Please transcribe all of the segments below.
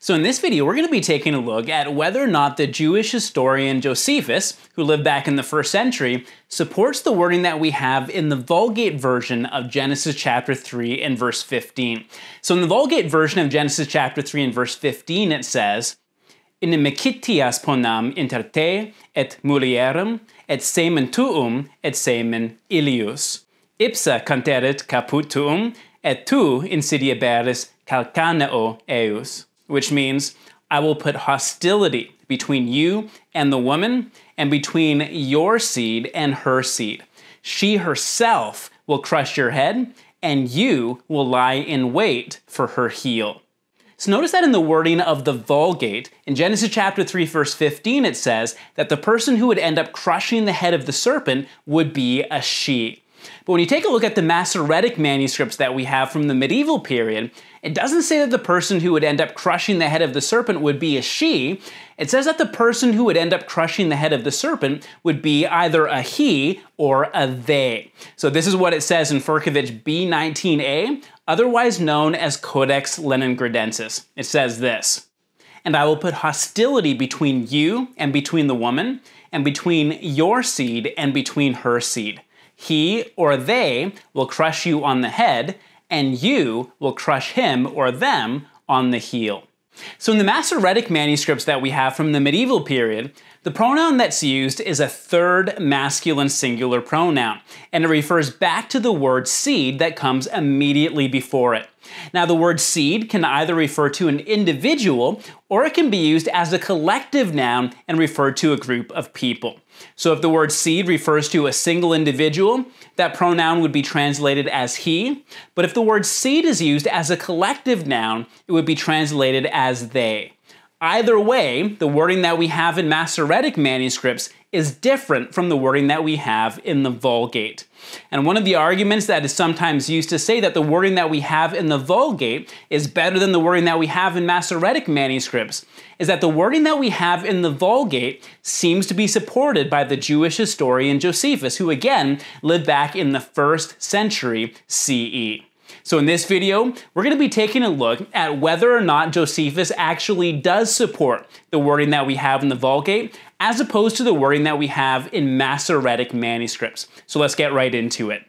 So in this video, we're going to be taking a look at whether or not the Jewish historian Josephus, who lived back in the first century, supports the wording that we have in the Vulgate version of Genesis chapter 3 and verse 15. So in the Vulgate version of Genesis chapter 3 and verse 15, it says, in mekitias ponam inter te et mulierum et semen tuum et semen ilius. Ipsa canteret caput tuum et tu insidieberis calcaneo eius which means I will put hostility between you and the woman, and between your seed and her seed. She herself will crush your head, and you will lie in wait for her heel. So notice that in the wording of the Vulgate, in Genesis chapter 3 verse 15 it says that the person who would end up crushing the head of the serpent would be a she. But when you take a look at the Masoretic manuscripts that we have from the medieval period, it doesn't say that the person who would end up crushing the head of the serpent would be a she. It says that the person who would end up crushing the head of the serpent would be either a he or a they. So this is what it says in Firkovich B19a, otherwise known as Codex Leningradensis. It says this and I will put hostility between you and between the woman, and between your seed and between her seed. He or they will crush you on the head, and you will crush him or them on the heel. So in the Masoretic manuscripts that we have from the medieval period, the pronoun that's used is a third masculine singular pronoun, and it refers back to the word seed that comes immediately before it. Now, the word seed can either refer to an individual or it can be used as a collective noun and refer to a group of people. So, if the word seed refers to a single individual, that pronoun would be translated as he. But if the word seed is used as a collective noun, it would be translated as they. Either way, the wording that we have in Masoretic manuscripts is different from the wording that we have in the Vulgate. And one of the arguments that is sometimes used to say that the wording that we have in the Vulgate is better than the wording that we have in Masoretic manuscripts is that the wording that we have in the Vulgate seems to be supported by the Jewish historian Josephus, who again lived back in the first century CE. So in this video, we're gonna be taking a look at whether or not Josephus actually does support the wording that we have in the Vulgate, as opposed to the wording that we have in Masoretic manuscripts. So let's get right into it.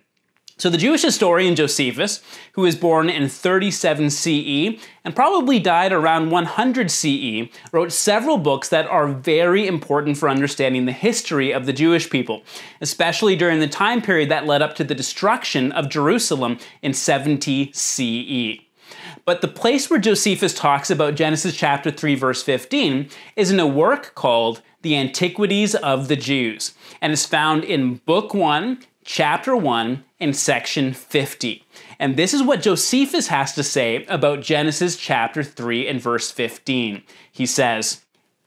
So the Jewish historian Josephus, who was born in 37 CE and probably died around 100 CE, wrote several books that are very important for understanding the history of the Jewish people, especially during the time period that led up to the destruction of Jerusalem in 70 CE. But the place where Josephus talks about Genesis chapter 3 verse 15 is in a work called The Antiquities of the Jews and is found in book 1, chapter 1, and section 50. And this is what Josephus has to say about Genesis chapter 3 and verse 15. He says,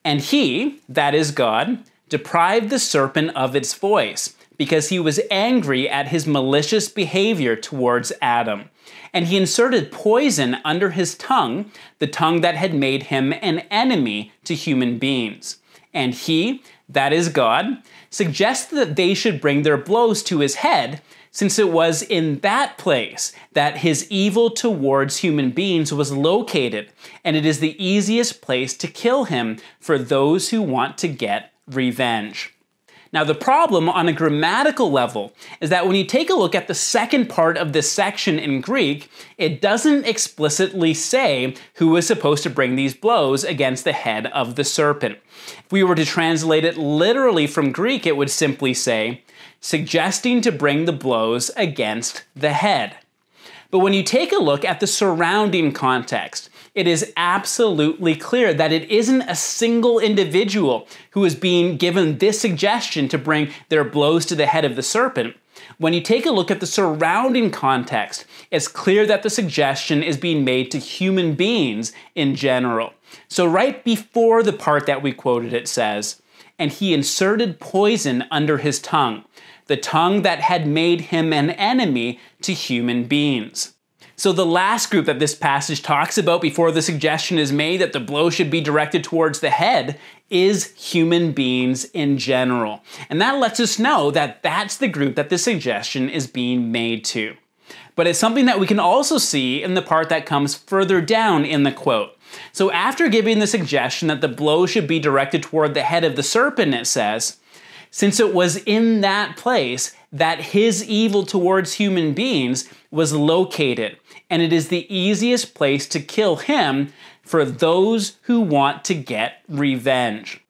And he, that is God, deprived the serpent of its voice, because he was angry at his malicious behavior towards Adam. And he inserted poison under his tongue, the tongue that had made him an enemy to human beings. And he, that is God, Suggests that they should bring their blows to his head, since it was in that place that his evil towards human beings was located, and it is the easiest place to kill him for those who want to get revenge. Now, the problem on a grammatical level is that when you take a look at the second part of this section in Greek, it doesn't explicitly say who is supposed to bring these blows against the head of the serpent. If we were to translate it literally from Greek, it would simply say, suggesting to bring the blows against the head. But when you take a look at the surrounding context, it is absolutely clear that it isn't a single individual who is being given this suggestion to bring their blows to the head of the serpent. When you take a look at the surrounding context, it's clear that the suggestion is being made to human beings in general. So, right before the part that we quoted, it says, And he inserted poison under his tongue the tongue that had made him an enemy to human beings. So, the last group that this passage talks about before the suggestion is made that the blow should be directed towards the head is human beings in general. And that lets us know that that's the group that the suggestion is being made to. But it's something that we can also see in the part that comes further down in the quote. So, after giving the suggestion that the blow should be directed toward the head of the serpent, it says, since it was in that place that his evil towards human beings was located. And it is the easiest place to kill him for those who want to get revenge.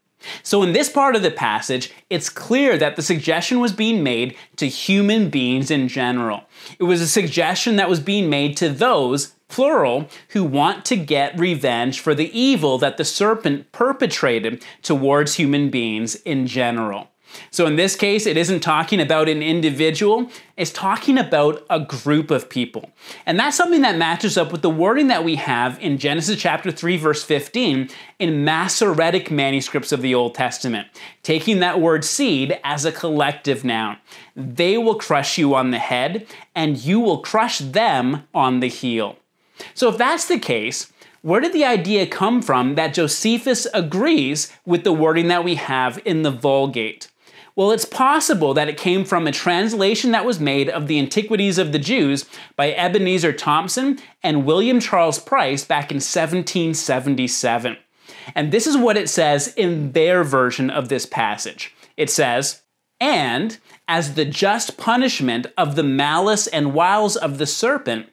So, in this part of the passage, it's clear that the suggestion was being made to human beings in general. It was a suggestion that was being made to those, plural, who want to get revenge for the evil that the serpent perpetrated towards human beings in general. So in this case, it isn't talking about an individual, it's talking about a group of people. And that's something that matches up with the wording that we have in Genesis chapter 3 verse 15 in Masoretic manuscripts of the Old Testament, taking that word seed as a collective noun. They will crush you on the head and you will crush them on the heel. So if that's the case, where did the idea come from that Josephus agrees with the wording that we have in the Vulgate? Well, it's possible that it came from a translation that was made of the Antiquities of the Jews by Ebenezer Thompson and William Charles Price back in 1777. And this is what it says in their version of this passage. It says, And as the just punishment of the malice and wiles of the serpent,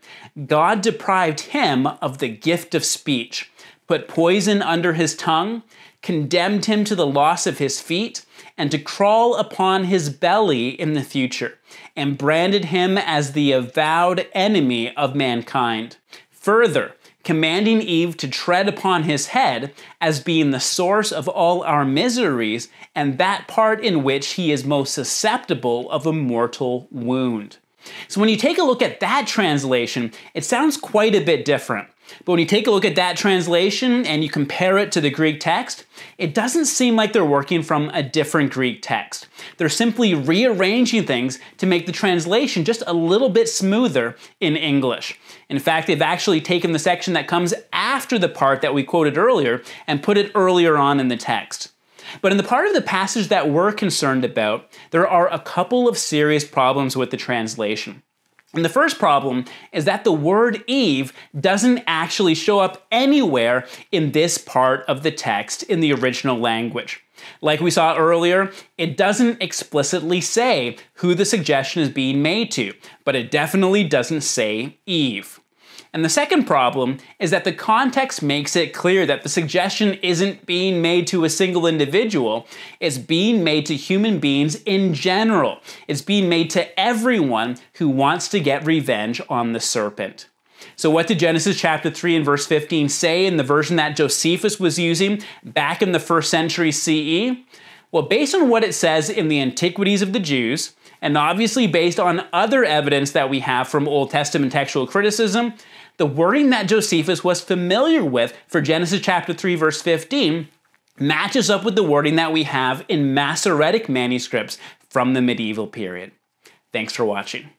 God deprived him of the gift of speech, put poison under his tongue, condemned him to the loss of his feet, and to crawl upon his belly in the future, and branded him as the avowed enemy of mankind. Further, commanding Eve to tread upon his head as being the source of all our miseries and that part in which he is most susceptible of a mortal wound. So when you take a look at that translation, it sounds quite a bit different. But when you take a look at that translation and you compare it to the Greek text, it doesn't seem like they're working from a different Greek text. They're simply rearranging things to make the translation just a little bit smoother in English. In fact, they've actually taken the section that comes after the part that we quoted earlier and put it earlier on in the text. But in the part of the passage that we're concerned about, there are a couple of serious problems with the translation. And the first problem is that the word Eve doesn't actually show up anywhere in this part of the text in the original language. Like we saw earlier, it doesn't explicitly say who the suggestion is being made to, but it definitely doesn't say Eve. And the second problem is that the context makes it clear that the suggestion isn't being made to a single individual, it's being made to human beings in general. It's being made to everyone who wants to get revenge on the serpent. So, what did Genesis chapter 3 and verse 15 say in the version that Josephus was using back in the first century CE? Well, based on what it says in the Antiquities of the Jews, and obviously, based on other evidence that we have from Old Testament textual criticism, the wording that Josephus was familiar with for Genesis chapter 3, verse 15, matches up with the wording that we have in Masoretic manuscripts from the medieval period. Thanks for watching.